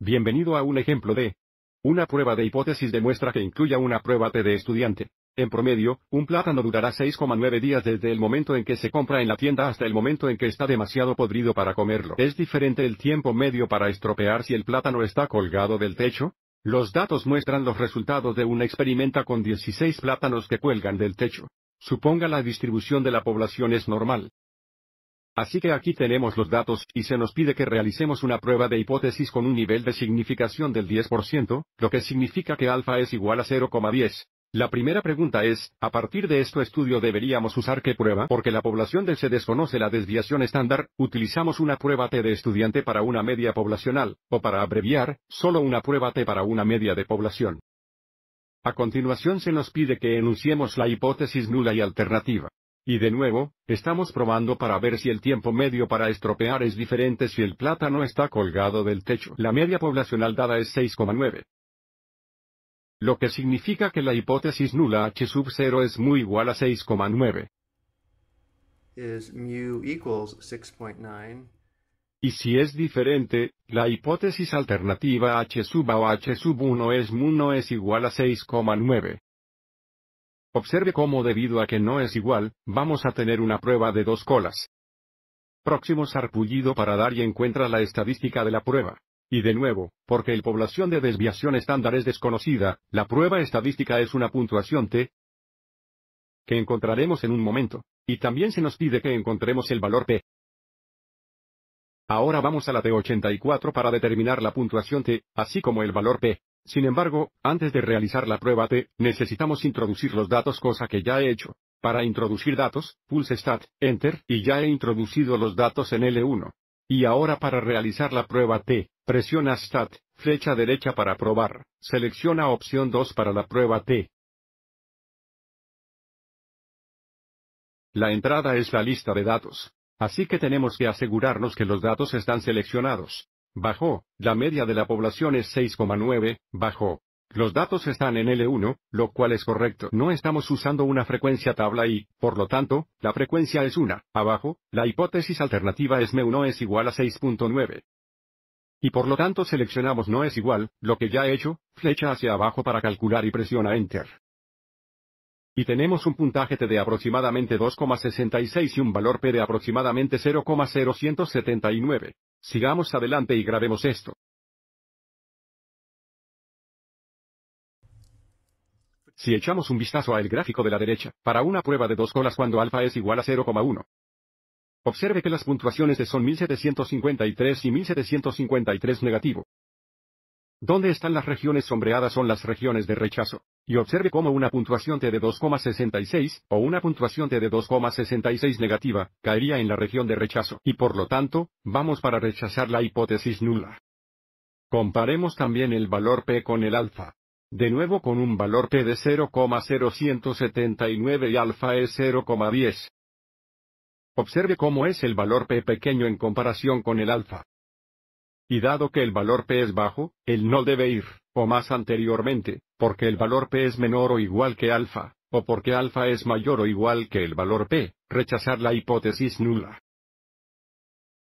Bienvenido a un ejemplo de una prueba de hipótesis demuestra que incluya una prueba T de estudiante. En promedio, un plátano durará 6,9 días desde el momento en que se compra en la tienda hasta el momento en que está demasiado podrido para comerlo. ¿Es diferente el tiempo medio para estropear si el plátano está colgado del techo? Los datos muestran los resultados de una experimenta con 16 plátanos que cuelgan del techo. Suponga la distribución de la población es normal. Así que aquí tenemos los datos, y se nos pide que realicemos una prueba de hipótesis con un nivel de significación del 10%, lo que significa que alfa es igual a 0,10. La primera pregunta es, a partir de este estudio deberíamos usar qué prueba, porque la población del se desconoce la desviación estándar, utilizamos una prueba T de estudiante para una media poblacional, o para abreviar, solo una prueba T para una media de población. A continuación se nos pide que enunciemos la hipótesis nula y alternativa. Y de nuevo, estamos probando para ver si el tiempo medio para estropear es diferente si el plátano está colgado del techo. La media poblacional dada es 6,9. Lo que significa que la hipótesis nula h sub 0 es muy igual a 6,9. Y si es diferente, la hipótesis alternativa h sub a o h sub 1 es mu no es igual a 6,9. Observe cómo debido a que no es igual, vamos a tener una prueba de dos colas. Próximo sarpullido para dar y encuentra la estadística de la prueba. Y de nuevo, porque el población de desviación estándar es desconocida, la prueba estadística es una puntuación T que encontraremos en un momento, y también se nos pide que encontremos el valor P. Ahora vamos a la T84 para determinar la puntuación T, así como el valor P. Sin embargo, antes de realizar la prueba T, necesitamos introducir los datos cosa que ya he hecho. Para introducir datos, pulse Stat, Enter, y ya he introducido los datos en L1. Y ahora para realizar la prueba T, presiona Stat, flecha derecha para probar, selecciona opción 2 para la prueba T. La entrada es la lista de datos. Así que tenemos que asegurarnos que los datos están seleccionados. Bajó, la media de la población es 6,9, bajó. Los datos están en L1, lo cual es correcto. No estamos usando una frecuencia tabla y, por lo tanto, la frecuencia es una. Abajo, la hipótesis alternativa es m 1 es igual a 6.9. Y por lo tanto seleccionamos no es igual, lo que ya he hecho, flecha hacia abajo para calcular y presiona Enter y tenemos un puntaje T de aproximadamente 2,66 y un valor P de aproximadamente 0,079. Sigamos adelante y grabemos esto. Si echamos un vistazo al gráfico de la derecha, para una prueba de dos colas cuando alfa es igual a 0,1. Observe que las puntuaciones de son 1753 y 1753 negativo. Dónde están las regiones sombreadas son las regiones de rechazo. Y observe cómo una puntuación T de 2,66 o una puntuación T de 2,66 negativa caería en la región de rechazo y por lo tanto, vamos para rechazar la hipótesis nula. Comparemos también el valor P con el alfa. De nuevo con un valor P de 0,0179 y alfa es 0,10. Observe cómo es el valor P pequeño en comparación con el alfa y dado que el valor P es bajo, el no debe ir, o más anteriormente, porque el valor P es menor o igual que alfa, o porque alfa es mayor o igual que el valor P, rechazar la hipótesis nula.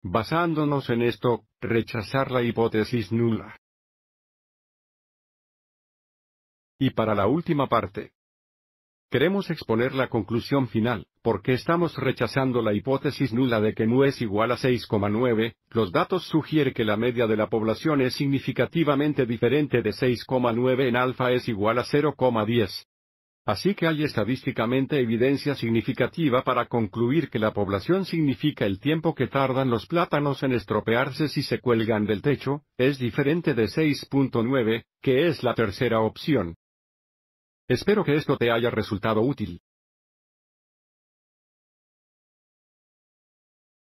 Basándonos en esto, rechazar la hipótesis nula. Y para la última parte, Queremos exponer la conclusión final, porque estamos rechazando la hipótesis nula de que mu es igual a 6,9, los datos sugieren que la media de la población es significativamente diferente de 6,9 en alfa es igual a 0,10. Así que hay estadísticamente evidencia significativa para concluir que la población significa el tiempo que tardan los plátanos en estropearse si se cuelgan del techo, es diferente de 6.9, que es la tercera opción. Espero que esto te haya resultado útil.